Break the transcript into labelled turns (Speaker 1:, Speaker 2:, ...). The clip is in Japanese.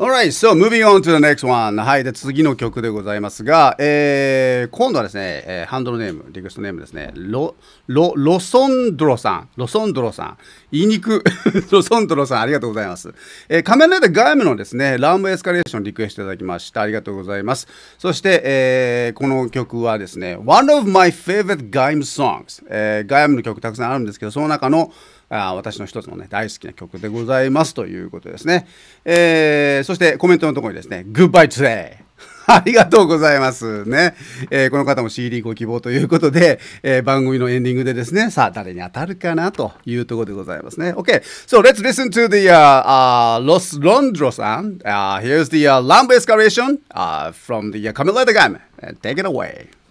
Speaker 1: Alright, so moving on to the next one. はい、で、次の曲でございますが、えー、今度はですね、えー、ハンドルネーム、リクエストネームですね、ロ、ロ、ロソンドロさん、ロソンドロさん、言いにく、ロソンドロさん、ありがとうございます。えー、仮面ライダーガイムのですね、ラウンドエスカレーションリクエストいただきました。ありがとうございます。そして、えー、この曲はですね、One of my favorite Gaim songs、えー、ガイムの曲たくさんあるんですけど、その中の、あ私の一つのね大好きな曲でございますということですね、えー、そしてコメントのところにですね Goodbye today ありがとうございますね、えー、この方も CD ご希望ということで、えー、番組のエンディングでですねさあ誰に当たるかなというところでございますね OK so let's listen to the uh, uh, Los Londros and uh, here's the uh, l a m b escalation uh, from the uh, Camila de Game take it away